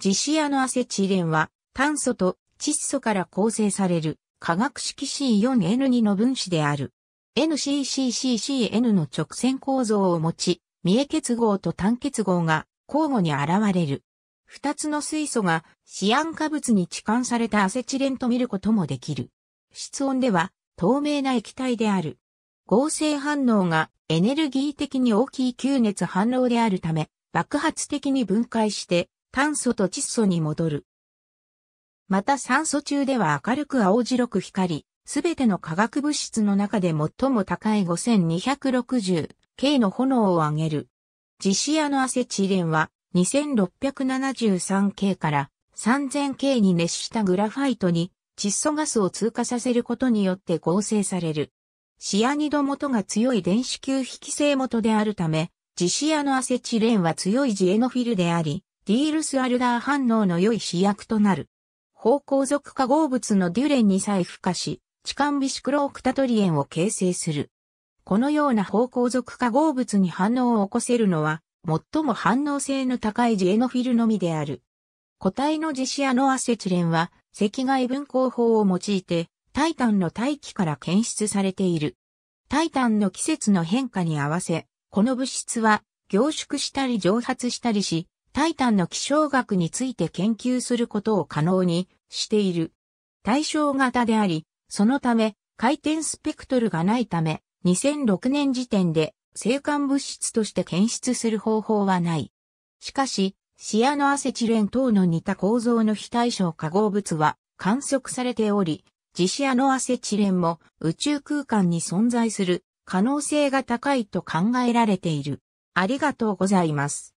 ジシアのアセチレンは炭素と窒素から構成される化学式 C4N2 の分子である。NCCCCN の直線構造を持ち、三重結合と単結合が交互に現れる。二つの水素がシアン化物に置換されたアセチレンと見ることもできる。室温では透明な液体である。合成反応がエネルギー的に大きい吸熱反応であるため、爆発的に分解して炭素と窒素に戻る。また酸素中では明るく青白く光り、すべての化学物質の中で最も高い 5260K の炎を上げる。ジシアのアセチレンは 2673K から 3000K に熱したグラファイトに窒素ガスを通過させることによって合成される。シアニド元が強い電子球引き性元であるため、ジシアのアセチレンは強いジエノフィルであり、ディールス・アルダー反応の良い試薬となる。芳香属化合物のデュレンに再付加し、カンビシクロオクタトリエンを形成する。このような芳香属化合物に反応を起こせるのは、最も反応性の高いジエノフィルのみである。固体のジシアノアセチレンは、赤外分光法を用いて、タイタンの大気から検出されている。タイタンの季節の変化に合わせ、この物質は凝縮したり蒸発したりし、タイタンの気象学について研究することを可能にしている。対象型であり、そのため、回転スペクトルがないため、2006年時点で、生還物質として検出する方法はない。しかし、シアノアセチレン等の似た構造の非対称化合物は観測されており、ジシアノアセチレンも宇宙空間に存在する可能性が高いと考えられている。ありがとうございます。